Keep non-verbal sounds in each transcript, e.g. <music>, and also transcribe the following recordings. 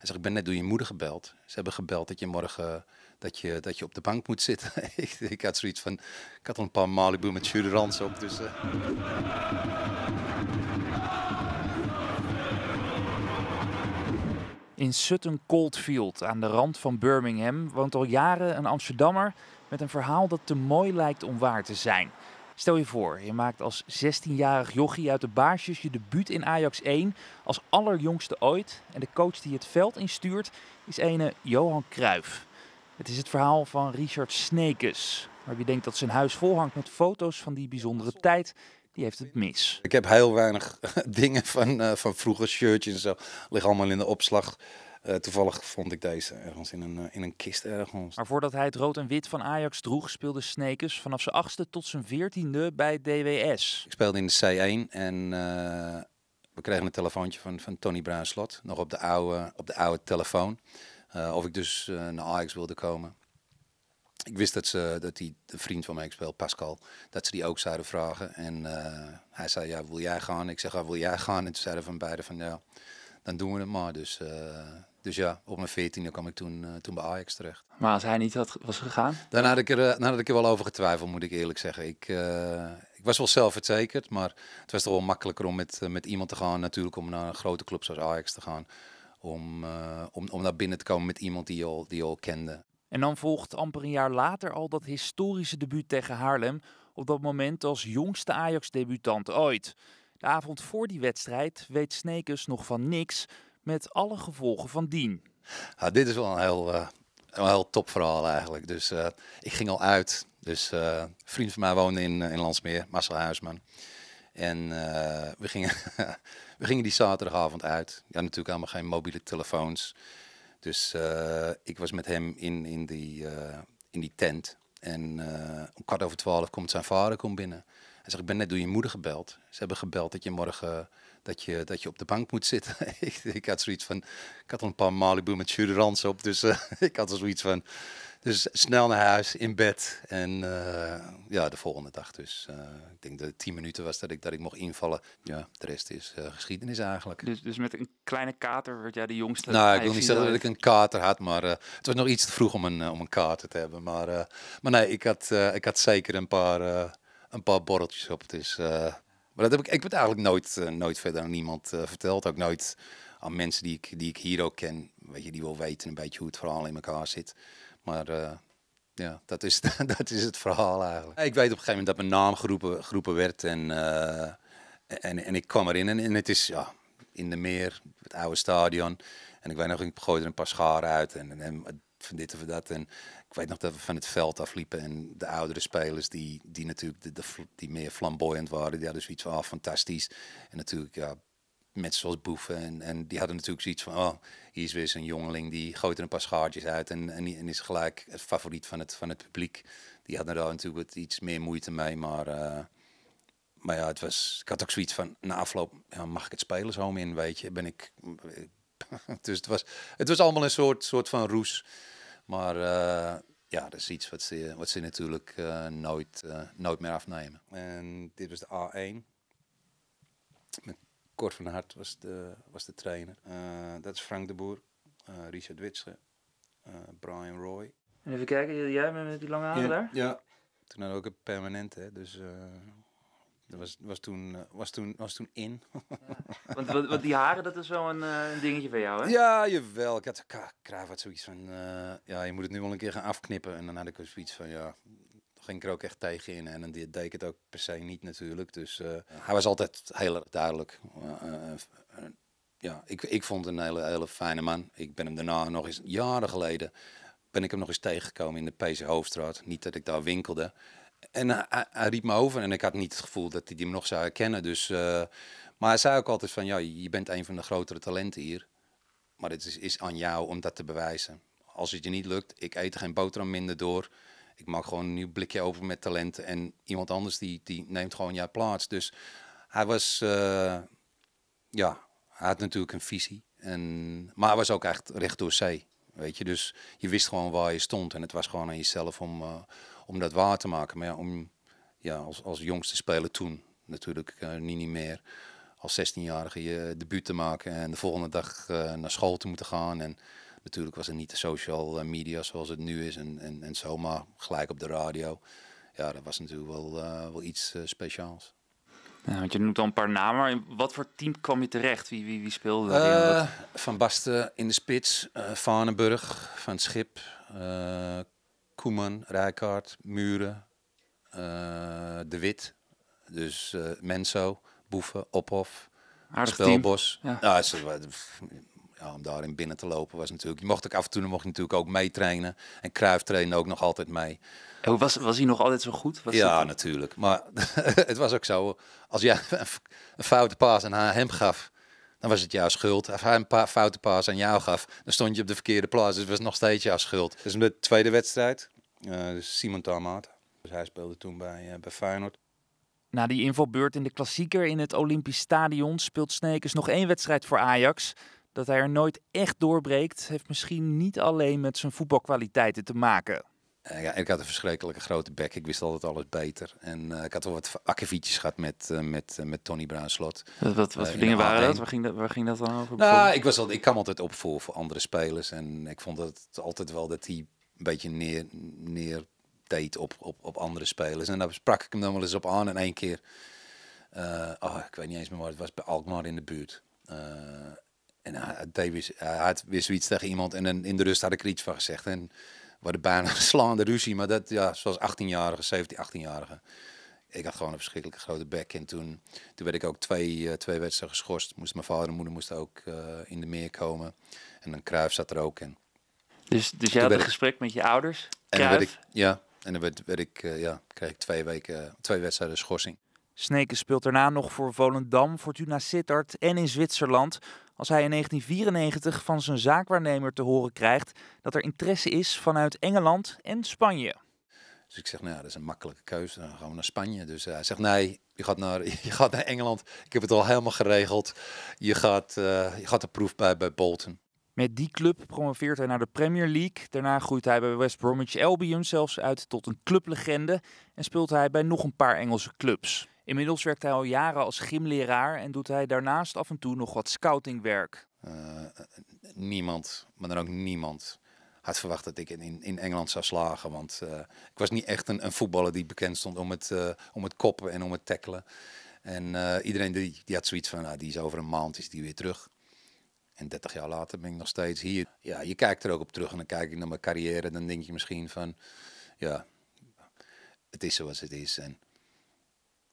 Hij zegt, ik ben net door je moeder gebeld. Ze hebben gebeld dat je morgen dat je, dat je op de bank moet zitten. <laughs> ik, ik, had zoiets van, ik had al een paar Malibu met Jurans op. Dus, eh. In Sutton Coldfield, aan de rand van Birmingham, woont al jaren een Amsterdammer met een verhaal dat te mooi lijkt om waar te zijn. Stel je voor, je maakt als 16-jarig jochie uit de baarsjes je debuut in Ajax 1 als allerjongste ooit. En de coach die het veld instuurt is ene Johan Cruijff. Het is het verhaal van Richard Sneekes. Maar wie denkt dat zijn huis volhangt met foto's van die bijzondere tijd, die heeft het mis. Ik heb heel weinig <laughs> dingen van, uh, van vroeger, shirtjes en zo, liggen allemaal in de opslag. Eh, toevallig vond ik deze ergens in een, eh, in een kist ergens. Maar voordat hij het rood en wit van Ajax droeg, speelde Sneekers vanaf zijn achtste tot zijn veertiende bij DWS. Ik speelde in de C1 en eh, we kregen een telefoontje van, van Tony Bruinslot, nog op de oude, op de oude telefoon. of ik dus naar Ajax wilde komen. Ik wist dat, ze, dat die de vriend van mij, ik speel Pascal, dat ze die ook zouden vragen. En hij zei, ja, wil jij gaan? Ik zeg, ja, ah, wil jij gaan? En toen zeiden van beiden van, ja, dan doen we het maar. Dus dus ja, op mijn veertiende kwam ik toen, eh, toen bij Ajax terecht. Maar als hij niet had, was gegaan? Daarna had ik, er, eh, had ik er wel over getwijfeld, moet ik eerlijk zeggen. Ik, eh, ik was wel zelfverzekerd, maar het was toch wel makkelijker om met, met iemand te gaan. Natuurlijk om naar een grote club zoals Ajax te gaan. Om, om, om naar binnen te komen met iemand die je al, die je al kende. En dan volgt amper een jaar later al dat historische debuut tegen Haarlem. Op dat moment als jongste Ajax-debutant ooit. De avond voor die wedstrijd weet Sneekers nog van niks met alle gevolgen van dien. dit is wel een heel, uh, een heel top verhaal eigenlijk. Dus eh, ik ging al uit. Dus een eh, vriend van mij woonde in, in Landsmeer, Marcel Huisman. En we, gingen, <laughs> we gingen die zaterdagavond uit. Ja, natuurlijk allemaal geen mobiele telefoons. Dus ik was met hem in, in, die, in die tent. En om kwart over twaalf komt zijn vader komt binnen ik ben net door je moeder gebeld. Ze hebben gebeld dat je morgen dat je, dat je op de bank moet zitten. <laughs> ik, ik, had zoiets van, ik had al een paar Malibu met Jurans op, dus eh, <laughs> ik had er zoiets van. Dus snel naar huis, in bed en eh, ja, de volgende dag dus. Eh, ik denk dat het tien minuten was dat ik, dat ik mocht invallen. Ja, de rest is geschiedenis eigenlijk. Dus, dus met een kleine kater werd jij de jongste? Nou, ik wil niet zeggen dat ik een kater had, maar het was nog iets te vroeg om een, om een kater te hebben. Maar, maar nee, ik had, ik had zeker een paar een paar borreltjes op. Dus, maar dat heb ik, ik heb het eigenlijk nooit, eh, nooit verder aan niemand eh, verteld. Ook nooit aan mensen die ik, die ik hier ook ken. Weet je, die wel weten een beetje hoe het verhaal in elkaar zit. Maar ja, dat is, <laughs> dat is het verhaal eigenlijk. Ik weet op een gegeven moment dat mijn naam geroepen, geroepen werd. En, en, en ik kwam erin. En, en het is ja, in de meer, het oude stadion. En ik weet nog, ik gooide er een paar scharen uit. En, en, en van dit of dat. En ik weet nog dat we van het veld afliepen en de oudere spelers die, die natuurlijk die meer flamboyant waren, die hadden zoiets van ah, fantastisch. En natuurlijk ja, mensen zoals Boeven en, en die hadden natuurlijk zoiets van oh, hier is weer zo'n jongeling die gooit er een paar schaartjes uit en, en, is gelijk het favoriet van het, van het publiek. Die hadden daar natuurlijk iets meer moeite mee, maar... Eh, maar ja, het was, ik had ook zoiets van, na afloop, ja, mag ik het spelershome in, weet je, ben ik... <laughs> Dus het was, het was allemaal een soort, soort van roes. Maar eh, ja, dat is iets wat ze, wat ze natuurlijk eh, nooit, eh, nooit meer afnemen. En dit was de A1. Met Kort van Hart was de, was de trainer. dat is Frank de Boer, Richard Witsche, Brian Roy. En even kijken, jij met die lange haren ja, daar? Ja, toen had ik ook een permanente, dus dat was, was, toen, eh, was, toen, was toen in. <laughs> Want, die haren, dat is wel een, eh, dingetje van jou, hè? Ja, jawel. Ik had kraaf had zoiets van... Eh, ja, je moet het nu wel een keer gaan afknippen. En dan had ik zoiets van, ja... Dan ging ik er ook echt tegen in. En dan deed ik het ook per se niet natuurlijk. Dus hij was altijd heel duidelijk. ja, ik, ik vond een hele, hele fijne man. Ik ben hem daarna nog eens... Jaren geleden ben ik hem nog eens tegengekomen in de PC Hoofdstraat. Niet dat ik daar winkelde. En hij, riep me over en ik had niet het gevoel dat hij me nog zou herkennen. Dus, eh, maar hij zei ook altijd van, ja, je bent een van de grotere talenten hier. Maar het is, is aan jou om dat te bewijzen. Als het je niet lukt, ik eet geen boterham minder door. Ik maak gewoon een nieuw blikje over met talenten. En iemand anders die, die neemt gewoon jouw plaats. Dus hij was, eh, ja, hij had natuurlijk een visie. En, maar hij was ook echt recht door zee. Weet je, dus je wist gewoon waar je stond. En het was gewoon aan jezelf om... Eh, om dat waar te maken. Maar ja, om, ja als, als jongste speler toen natuurlijk niet, eh, niet meer als 16-jarige je debuut te maken en de volgende dag eh, naar school te moeten gaan. En natuurlijk was het niet de social eh, media zoals het nu is en, en, en zo, maar gelijk op de radio. Ja, dat was natuurlijk wel, wel iets speciaals. want je noemt al een paar namen. In wat voor team kwam je terecht? Wie, wie, wie speelde daar? van Basten in de spits, uh, Vanenburg van het Schip, Koeman, Rijkaard, Muren, eh, De Wit, dus eh, Menso, Boeven, Ophof, Spelbos. Ja. ja, om daarin binnen te lopen was natuurlijk. Je mocht ik af en toe mocht je natuurlijk ook meetrainen. En Kruif ook nog altijd mee. En oh, was, was hij nog altijd zo goed? Was ja, natuurlijk. Maar <laughs> het was ook zo. Als jij een foute paas aan hem gaf, dan was het jouw schuld. Als hij een paar foute paas aan jou gaf, dan stond je op de verkeerde plaats. Dus het was nog steeds jouw schuld. Dus de tweede wedstrijd, uh, Simon Tamaat. Dus hij speelde toen bij, uh, bij Feyenoord. Na die invalbeurt in de klassieker in het Olympisch Stadion speelt Sneekers nog één wedstrijd voor Ajax. Dat hij er nooit echt doorbreekt, heeft misschien niet alleen met zijn voetbalkwaliteiten te maken. Eh, ja, ik had een verschrikkelijke grote bek. Ik wist altijd alles beter. En eh, ik had al wat akkefietjes gehad met, eh, met, met Tony Bruinslot. Wat, wat, voor dingen waren dat? Waar, ging dat? waar dat dan over? Nou, ik, was al, ik kwam altijd op voor, andere spelers. En ik vond het altijd wel dat hij een beetje neer, neer deed op, op, op andere spelers. En daar sprak ik hem dan wel eens op aan. En één keer, oh, ik weet niet eens meer waar het was, bij Alkmaar in de buurt. en hij, hij had weer zoiets tegen iemand. En in de rust had ik er iets van gezegd. En waren bijna <laughs> slaande ruzie. Maar dat, ja, zoals 18-jarige, 17, 18-jarige. Ik had gewoon een verschrikkelijk grote bek. En toen, toen werd ik ook twee, eh, twee wedstrijden geschorst. Moest mijn vader en moeder moesten ook eh, in de meer komen. En een kruif zat er ook in. Dus, dus jij had een gesprek met je ouders? En werd ik, ja, en dan werd, werd ik, eh, ja, kreeg ik twee, weken, twee wedstrijden schorsing. Sneken speelt daarna nog voor Volendam, Fortuna Sittard en in Zwitserland als hij in 1994 van zijn zaakwaarnemer te horen krijgt dat er interesse is vanuit Engeland en Spanje. Dus ik zeg, nou ja, dat is een makkelijke keuze, dan gaan we naar Spanje. Dus eh, hij zegt, nee, je gaat naar, <laughs> je gaat naar Engeland. Ik heb het al helemaal geregeld. Je gaat, eh, je gaat de proef bij, bij Bolton. Met die club promoveert hij naar de Premier League. Daarna groeit hij bij West Bromwich Albion zelfs uit tot een clublegende. En speelt hij bij nog een paar Engelse clubs. Inmiddels werkt hij al jaren als gymleraar en doet hij daarnaast af en toe nog wat scoutingwerk. Eh, eh, niemand, maar dan ook niemand, had verwacht dat ik in, in Engeland zou slagen. Want eh, ik was niet echt een, een, voetballer die bekend stond om het, om het koppen en om het tackelen. En iedereen die, die had zoiets van, nou, die is over een maand is die weer terug. En 30 jaar later ben ik nog steeds hier. Ja, je kijkt er ook op terug en dan kijk ik naar mijn carrière. Dan denk je misschien van, ja, het is zoals het is. En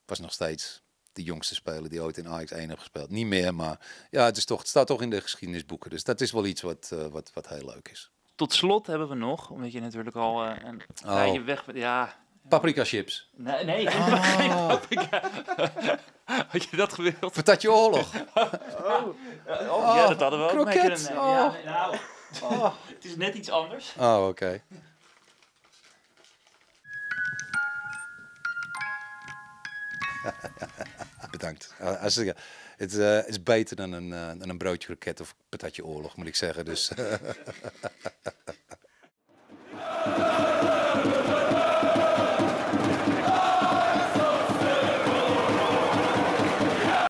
was nog steeds de jongste speler die ooit in Ajax 1 heeft gespeeld. Niet meer, maar ja, het, is toch, het staat toch in de geschiedenisboeken. Dus dat is wel iets wat, eh, wat, wat heel leuk is. Tot slot hebben we nog, omdat je natuurlijk al uh, een oh. weg... Ja, Paprika chips. Nee, nee oh. <laughs> paprika. <laughs> Had je dat gewild? Patatje oorlog. <laughs> oh. oh. Ja, dat hadden we ook. Kroket. oh. ja, nou, het is net iets anders. Oh, oké. <laughs> Bedankt. Eh, als het, eh, is beter dan een, eh, een broodje kroket of patatje oorlog, moet ik zeggen. Dus. <laughs>